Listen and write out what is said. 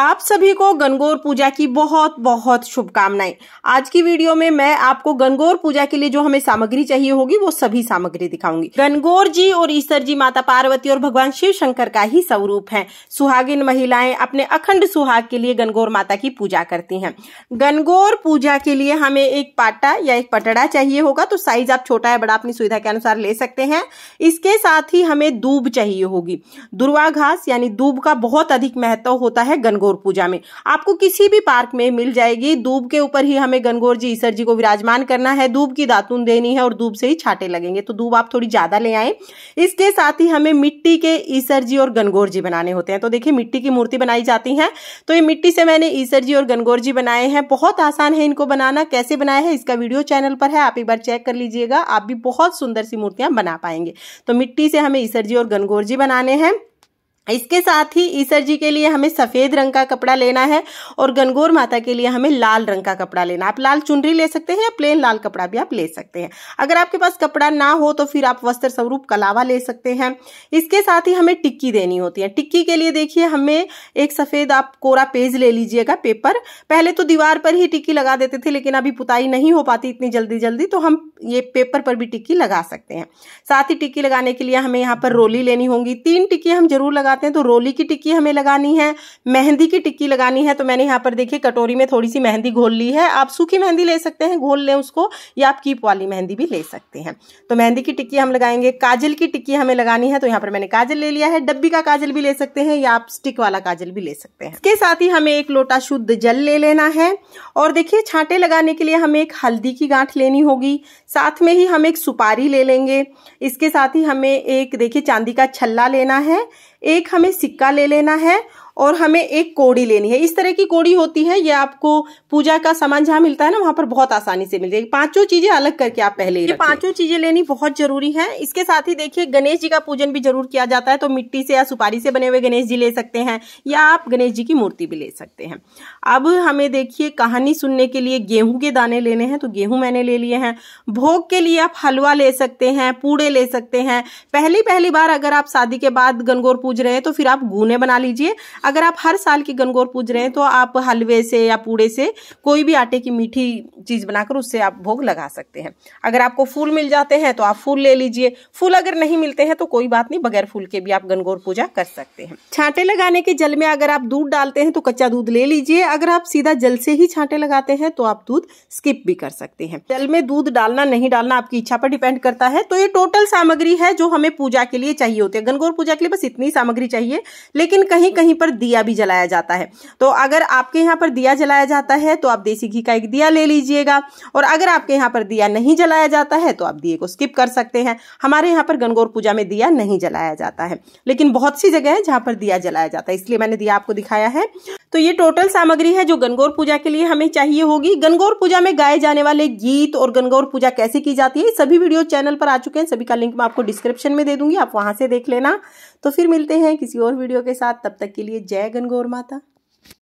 आप सभी को गनगौर पूजा की बहुत बहुत शुभकामनाएं आज की वीडियो में मैं आपको गनगौर पूजा के लिए जो हमें सामग्री चाहिए होगी वो सभी सामग्री दिखाऊंगी गनगौर जी और ईश्वर जी माता पार्वती और भगवान शिव शंकर का ही स्वरूप है सुहागिन महिलाएं अपने अखंड सुहाग के लिए गनगौर माता की पूजा करती है गनगौर पूजा के लिए हमें एक पाटा या एक पटड़ा चाहिए होगा तो साइज आप छोटा या बड़ा अपनी सुविधा के अनुसार ले सकते हैं इसके साथ ही हमें दूब चाहिए होगी दुर्वा घास यानी दूब का बहुत अधिक महत्व होता है गनगौर गणगौर पूजा में आपको किसी भी पार्क में मिल जाएगी दूब के ऊपर ही हमें गणगौर जी ईसर जी को विराजमान करना है दूब की दातून देनी है और दूब से ही छाटे लगेंगे तो दूब आप थोड़ी ज्यादा ले आए इसके साथ ही हमें मिट्टी के ईसर जी और गणगौर जी बनाने होते हैं तो देखिये मिट्टी की मूर्ति बनाई जाती है तो ये मिट्टी से मैंने ईसर जी और गणगौर जी बनाए हैं बहुत आसान है इनको बनाना कैसे बनाया है इसका वीडियो चैनल पर है आप एक बार चेक कर लीजिएगा आप भी बहुत सुंदर सी मूर्तियां बना पाएंगे तो मिट्टी से हमें ईसर जी और गणगौर जी बनाने हैं इसके साथ ही ईसर जी के लिए हमें सफ़ेद रंग का कपड़ा लेना है और गनगौर माता के लिए हमें लाल रंग का कपड़ा लेना आप लाल चुनरी ले सकते हैं या प्लेन लाल कपड़ा भी आप ले सकते हैं अगर आपके पास कपड़ा ना हो तो फिर आप वस्त्र स्वरूप कलावा ले सकते हैं इसके साथ ही हमें टिक्की देनी होती है टिक्की के लिए देखिए हमें एक सफ़ेद आप कोरा पेज ले लीजिएगा पेपर पहले तो दीवार पर ही टिक्की लगा देते थे लेकिन अभी पुताई नहीं हो पाती इतनी जल्दी जल्दी तो हम ये पेपर पर भी टिक्की लगा सकते हैं साथ ही टिक्की लगाने के लिए हमें यहाँ पर रोली लेनी होगी तीन टिक्की हम जरूर लगा लगाते हैं तो रोली की टिक्की हमें लगानी है मेहंदी की टिक्की लगानी है तो मैंने यहाँ पर देखिए कटोरी में थोड़ी सी मेहंदी घोल ली है आप सूखी मेहंदी ले सकते हैं घोल लें उसको या आप कीप वाली मेहंदी भी ले सकते हैं तो मेहंदी की टिक्की हम लगाएंगे काजल की टिक्की हमें लगानी है तो यहाँ पर मैंने काजल ले लिया है डब्बी का काजल भी ले सकते हैं या आप स्टिक वाला काजल भी ले सकते हैं इसके साथ ही हमें एक लोटा शुद्ध जल ले लेना है और देखिए छांटे लगाने के लिए हमें एक हल्दी की गांठ लेनी होगी साथ में ही हम एक सुपारी ले लेंगे इसके साथ ही हमें एक देखिए चांदी का छल्ला लेना है एक हमें सिक्का ले लेना है और हमें एक कोड़ी लेनी है इस तरह की कोड़ी होती है ये आपको पूजा का सामान जहाँ मिलता है ना वहाँ पर बहुत आसानी से मिल जाएगी पांचों चीजें अलग करके आप पहले ये पांचों चीजें लेनी बहुत जरूरी है इसके साथ ही देखिए गणेश जी का पूजन भी जरूर किया जाता है तो मिट्टी से या सुपारी से बने हुए गणेश जी ले सकते हैं या आप गणेश जी की मूर्ति भी ले सकते हैं अब हमें देखिए कहानी सुनने के लिए गेहूं के दाने लेने हैं तो गेहूं मैंने ले लिए हैं भोग के लिए आप हलवा ले सकते हैं पूड़े ले सकते हैं पहली पहली बार अगर आप शादी के बाद गनगोर पूज रहे हैं तो फिर आप गूने बना लीजिए अगर आप हर साल की गनगौर पूज रहे हैं तो आप हलवे से या पूड़े से कोई भी आटे की मीठी चीज़ बनाकर उससे आप भोग लगा सकते हैं अगर आपको फूल मिल जाते हैं तो आप फूल ले लीजिए फूल अगर नहीं मिलते हैं तो कोई बात नहीं बगैर फूल के भी आप गनगौर पूजा कर सकते हैं छांटे लगाने के जल में अगर आप दूध डालते हैं तो कच्चा दूध ले लीजिए अगर आप सीधा जल से ही छांटे लगाते हैं तो आप दूध स्किप भी कर सकते हैं जल में दूध डालना नहीं डालना आपकी इच्छा पर डिपेंड करता है तो ये टोटल सामग्री है जो हमें पूजा के लिए चाहिए होती है गनगौर पूजा के लिए बस इतनी सामग्री चाहिए लेकिन कहीं कहीं पर दिया भी जलाया जाता है तो अगर आपके यहाँ पर दिया जलाया जाता है तो आप देसी घी का एक दिया ले लीजिएगा और अगर आपके यहाँ पर दिया नहीं जलाया जाता है तो आप दिए को स्किप कर सकते हैं हमारे यहाँ पर गणगौर पूजा में दिया नहीं जलाया जाता है लेकिन बहुत सी जगह है जहाँ पर दिया जलाया जाता है इसलिए मैंने दिया आपको दिखाया है तो ये टोटल सामग्री है जो गनगौर पूजा के लिए हमें चाहिए होगी गनगौर पूजा में गाए जाने वाले गीत और गनगौर पूजा कैसे की जाती है सभी वीडियो चैनल पर आ चुके हैं सभी का लिंक मैं आपको डिस्क्रिप्शन में दे दूंगी आप वहां से देख लेना तो फिर मिलते हैं किसी और वीडियो के साथ तब तक के लिए जय गनगौर माता